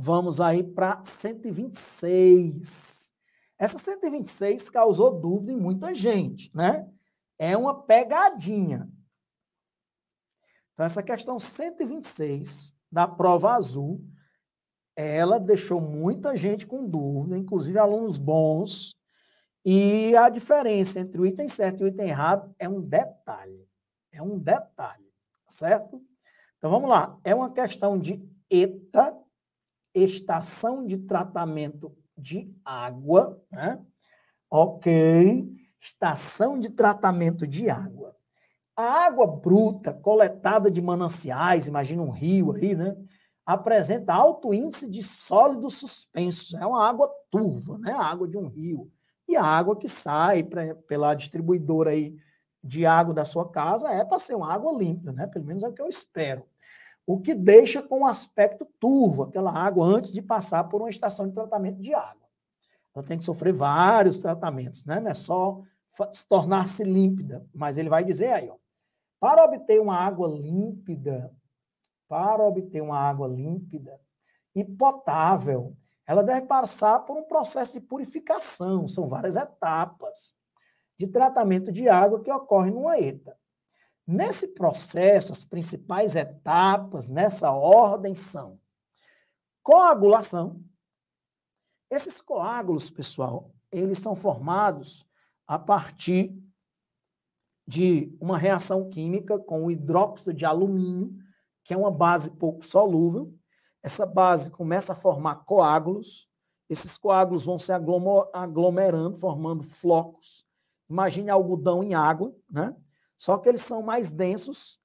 Vamos aí para 126. Essa 126 causou dúvida em muita gente, né? É uma pegadinha. Então, essa questão 126 da prova azul, ela deixou muita gente com dúvida, inclusive alunos bons. E a diferença entre o item certo e o item errado é um detalhe. É um detalhe, tá certo? Então vamos lá. É uma questão de eta estação de tratamento de água, né? Ok, estação de tratamento de água. A água bruta coletada de mananciais, imagina um rio aí, né? Apresenta alto índice de sólidos suspensos. É uma água turva, né? A água de um rio. E a água que sai pra, pela distribuidora aí de água da sua casa é para ser uma água limpa, né? Pelo menos é o que eu espero o que deixa com um aspecto turvo aquela água antes de passar por uma estação de tratamento de água. Ela tem que sofrer vários tratamentos, né? não é só tornar-se límpida, mas ele vai dizer aí, ó, para obter uma água límpida, para obter uma água límpida e potável, ela deve passar por um processo de purificação, são várias etapas de tratamento de água que ocorre numa ETA. Nesse processo, as principais etapas nessa ordem são coagulação. Esses coágulos, pessoal, eles são formados a partir de uma reação química com o hidróxido de alumínio, que é uma base pouco solúvel. Essa base começa a formar coágulos. Esses coágulos vão se aglomerando, formando flocos. Imagine algodão em água, né? Só que eles são mais densos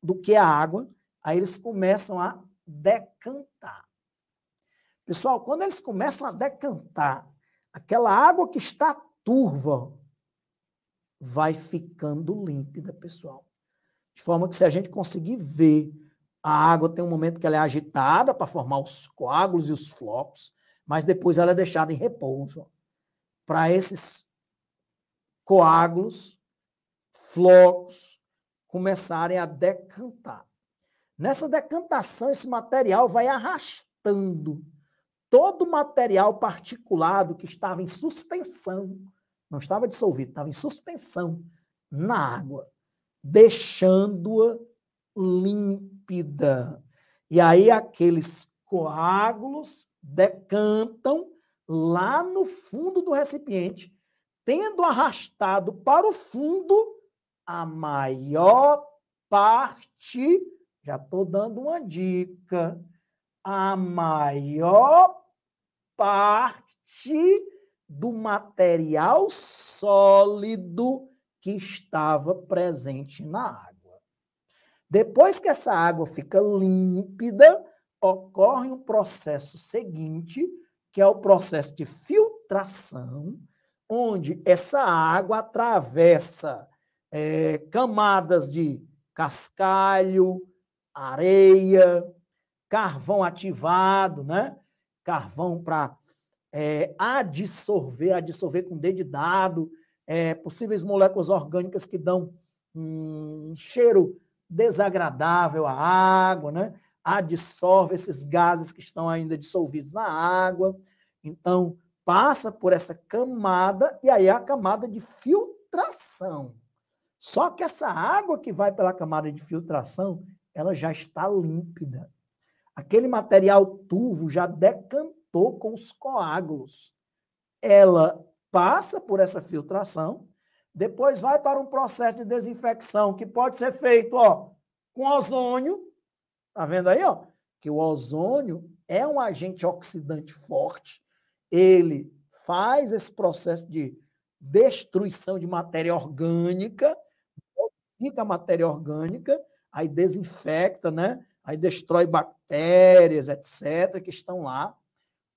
do que a água, aí eles começam a decantar. Pessoal, quando eles começam a decantar, aquela água que está turva vai ficando límpida, pessoal. De forma que se a gente conseguir ver, a água tem um momento que ela é agitada para formar os coágulos e os flocos, mas depois ela é deixada em repouso para esses coágulos flocos começarem a decantar. Nessa decantação, esse material vai arrastando todo o material particulado que estava em suspensão, não estava dissolvido, estava em suspensão na água, deixando-a límpida. E aí aqueles coágulos decantam lá no fundo do recipiente, tendo arrastado para o fundo a maior parte, já estou dando uma dica, a maior parte do material sólido que estava presente na água. Depois que essa água fica límpida, ocorre um processo seguinte, que é o processo de filtração, onde essa água atravessa é, camadas de cascalho, areia, carvão ativado, né? Carvão para é, eh, adsorver, adsorver com dedidado, é, possíveis moléculas orgânicas que dão um cheiro desagradável à água, né? Adsorve esses gases que estão ainda dissolvidos na água. Então, passa por essa camada e aí é a camada de filtração. Só que essa água que vai pela camada de filtração, ela já está límpida. Aquele material turvo já decantou com os coágulos. Ela passa por essa filtração, depois vai para um processo de desinfecção que pode ser feito, ó, com ozônio. Tá vendo aí, ó? Que o ozônio é um agente oxidante forte. Ele faz esse processo de destruição de matéria orgânica purifica matéria orgânica, aí desinfecta, né? aí destrói bactérias, etc., que estão lá.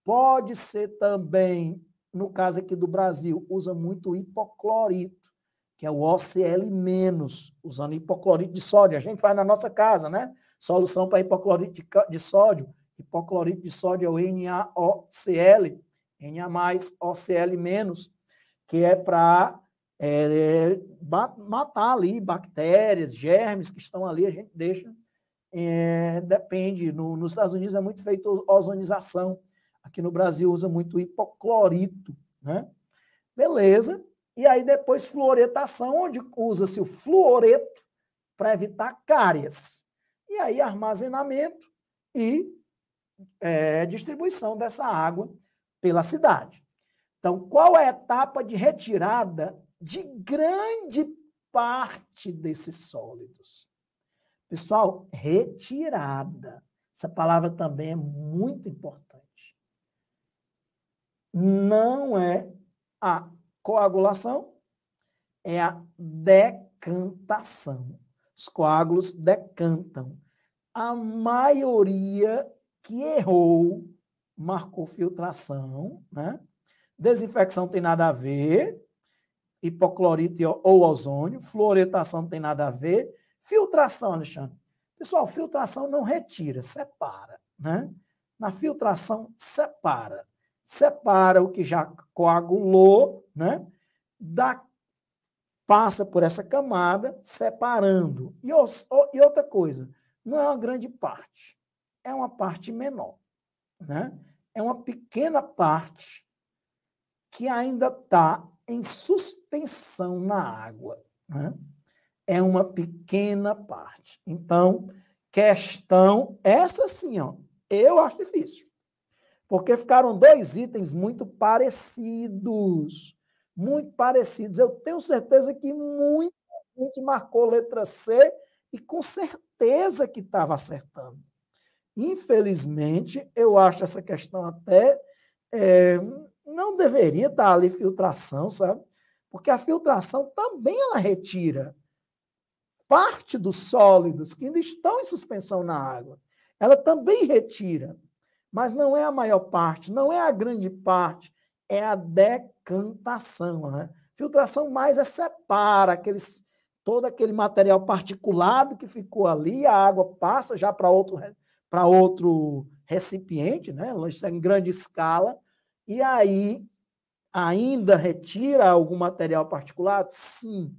Pode ser também, no caso aqui do Brasil, usa muito hipoclorito, que é o OCl-, usando hipoclorito de sódio. A gente faz na nossa casa, né? Solução para hipoclorito de sódio. Hipoclorito de sódio é o NaOCl, Na+, OCl-, que é para é, é matar ali bactérias, germes que estão ali, a gente deixa. É, depende, no, nos Estados Unidos é muito feito ozonização, aqui no Brasil usa muito hipoclorito, né? Beleza, e aí depois fluoretação, onde usa-se o fluoreto para evitar cáries. E aí armazenamento e é, distribuição dessa água pela cidade. Então, qual é a etapa de retirada de grande parte desses sólidos. Pessoal, retirada. Essa palavra também é muito importante. Não é a coagulação, é a decantação. Os coágulos decantam. A maioria que errou marcou filtração, né? Desinfecção tem nada a ver, hipoclorito ou ozônio, fluoretação não tem nada a ver. Filtração, Alexandre. Pessoal, filtração não retira, separa. Né? Na filtração, separa. Separa o que já coagulou, né? Da, passa por essa camada, separando. E, os, e outra coisa, não é uma grande parte, é uma parte menor. Né? É uma pequena parte que ainda está em suspensão na água. Né? É uma pequena parte. Então, questão, essa sim, ó, eu acho difícil. Porque ficaram dois itens muito parecidos. Muito parecidos. Eu tenho certeza que muita gente marcou letra C e com certeza que estava acertando. Infelizmente, eu acho essa questão até é, não deveria estar ali filtração, sabe? Porque a filtração também ela retira parte dos sólidos que ainda estão em suspensão na água. Ela também retira, mas não é a maior parte, não é a grande parte, é a decantação. Né? Filtração mais é separa aqueles, todo aquele material particulado que ficou ali, a água passa já para outro, outro recipiente, né? em grande escala, e aí, ainda retira algum material particulado? Sim,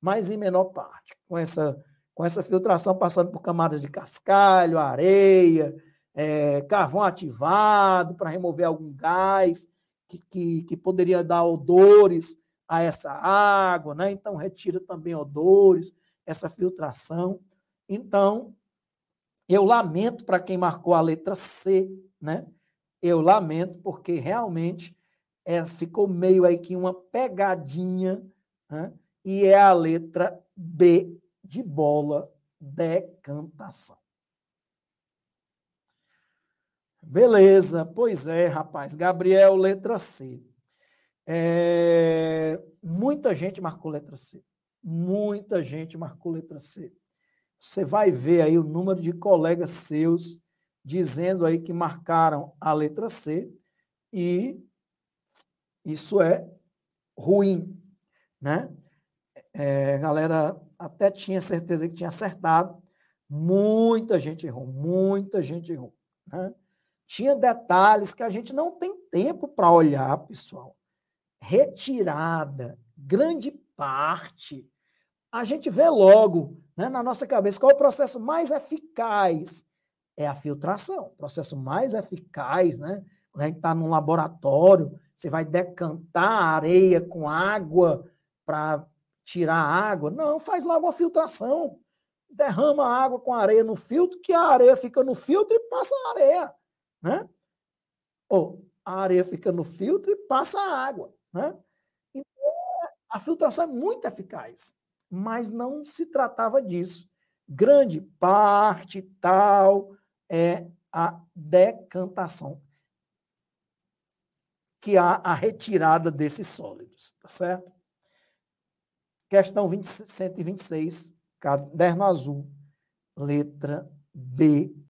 mas em menor parte, com essa, com essa filtração passando por camadas de cascalho, areia, é, carvão ativado para remover algum gás que, que, que poderia dar odores a essa água, né? Então retira também odores, essa filtração. Então, eu lamento para quem marcou a letra C, né? Eu lamento, porque realmente é, ficou meio aí que uma pegadinha, né? e é a letra B de bola, decantação. Beleza, pois é, rapaz. Gabriel, letra C. É... Muita gente marcou letra C. Muita gente marcou letra C. Você vai ver aí o número de colegas seus dizendo aí que marcaram a letra C e isso é ruim, né? É, galera até tinha certeza que tinha acertado, muita gente errou, muita gente errou, né? Tinha detalhes que a gente não tem tempo para olhar, pessoal. Retirada, grande parte. A gente vê logo né, na nossa cabeça qual é o processo mais eficaz é a filtração, processo mais eficaz, né? Quando a gente está num laboratório, você vai decantar a areia com água para tirar a água. Não, faz logo a filtração. Derrama a água com a areia no filtro, que a areia fica no filtro e passa a areia, né? Ou a areia fica no filtro e passa a água, né? Então, a filtração é muito eficaz, mas não se tratava disso. Grande parte tal é a decantação, que há a retirada desses sólidos, tá certo? Questão 20, 126, caderno azul, letra B